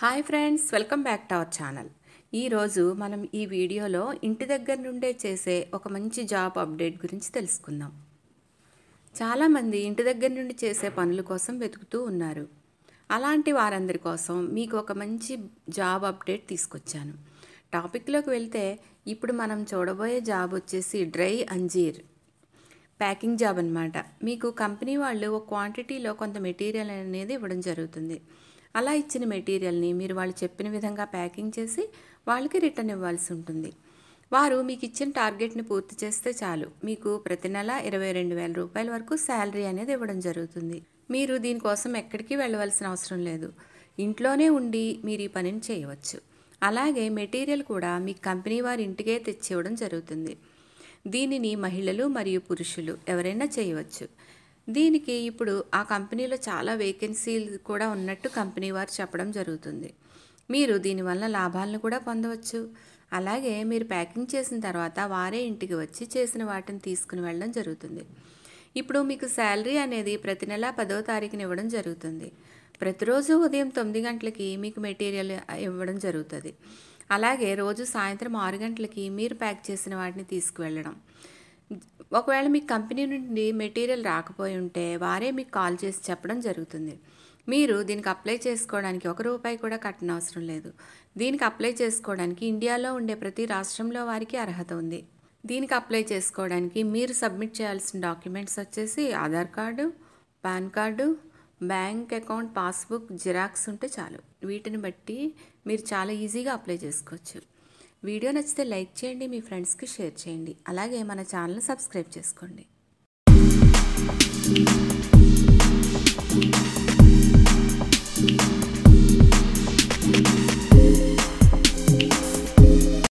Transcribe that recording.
hi friends welcome back to our channel ఈరోజు మనం ఈ వీడియోలో ఇంటి దగ్గర నుండే చేసే ఒక మంచి జాబ్ అప్డేట్ గురించి తెలుసుకుందాం చాలామంది ఇంటి దగ్గర నుండి చేసే పనుల కోసం వెతుకుతూ ఉన్నారు అలాంటి వారందరి కోసం మీకు ఒక మంచి జాబ్ అప్డేట్ తీసుకొచ్చాను టాపిక్లోకి వెళ్తే ఇప్పుడు మనం చూడబోయే జాబ్ వచ్చేసి డ్రై అంజీర్ ప్యాకింగ్ జాబ్ అనమాట మీకు కంపెనీ వాళ్ళు ఒక క్వాంటిటీలో కొంత మెటీరియల్ అనేది ఇవ్వడం జరుగుతుంది అలా ఇచ్చిన మెటీరియల్ని మీరు వాళ్ళు చెప్పిన విధంగా ప్యాకింగ్ చేసి వాళ్ళకి రిటర్న్ ఇవ్వాల్సి ఉంటుంది వారు మీకు ఇచ్చిన టార్గెట్ని పూర్తి చేస్తే చాలు మీకు ప్రతి నెల ఇరవై రెండు వేల రూపాయల వరకు శాలరీ అనేది ఇవ్వడం జరుగుతుంది మీరు దీనికోసం ఎక్కడికి వెళ్ళవలసిన అవసరం లేదు ఇంట్లోనే ఉండి మీరు ఈ పనిని చేయవచ్చు అలాగే మెటీరియల్ కూడా మీ కంపెనీ వారి ఇంటికే తెచ్చి ఇవ్వడం జరుగుతుంది దీనిని మహిళలు మరియు పురుషులు ఎవరైనా చేయవచ్చు దీనికి ఇప్పుడు ఆ కంపెనీలో చాలా వేకెన్సీలు కూడా ఉన్నట్టు కంపెనీ వారు చెప్పడం జరుగుతుంది మీరు దీనివల్ల లాభాలను కూడా పొందవచ్చు అలాగే మీరు ప్యాకింగ్ చేసిన తర్వాత వారే ఇంటికి వచ్చి చేసిన వాటిని తీసుకుని వెళ్ళడం జరుగుతుంది ఇప్పుడు మీకు శాలరీ అనేది ప్రతి నెల పదో తారీఖున ఇవ్వడం జరుగుతుంది ప్రతిరోజు ఉదయం తొమ్మిది గంటలకి మీకు మెటీరియల్ ఇవ్వడం జరుగుతుంది అలాగే రోజు సాయంత్రం ఆరు గంటలకి మీరు ప్యాక్ చేసిన వాటిని తీసుకువెళ్ళడం ఒకవేళ మీ కంపెనీ నుండి మెటీరియల్ రాకపోయి ఉంటే వారే మీకు కాల్ చేసి చెప్పడం జరుగుతుంది మీరు దీనికి అప్లై చేసుకోవడానికి ఒక రూపాయి కూడా కట్టనవసరం లేదు దీనికి అప్లై చేసుకోవడానికి ఇండియాలో ఉండే ప్రతి రాష్ట్రంలో వారికి అర్హత ఉంది దీనికి అప్లై చేసుకోవడానికి మీరు సబ్మిట్ చేయాల్సిన డాక్యుమెంట్స్ వచ్చేసి Aadhaar card PAN card bank account passbook xerox ఉంటే చాలు వీటిని బట్టి మీరు చాలా ఈజీగా అప్లై చేసుకోవచ్చు వీడియో నచ్చితే లైక్ చేయండి మీ ఫ్రెండ్స్కి షేర్ చేయండి అలాగే మన ఛానల్ సబ్స్క్రైబ్ చేసుకోండి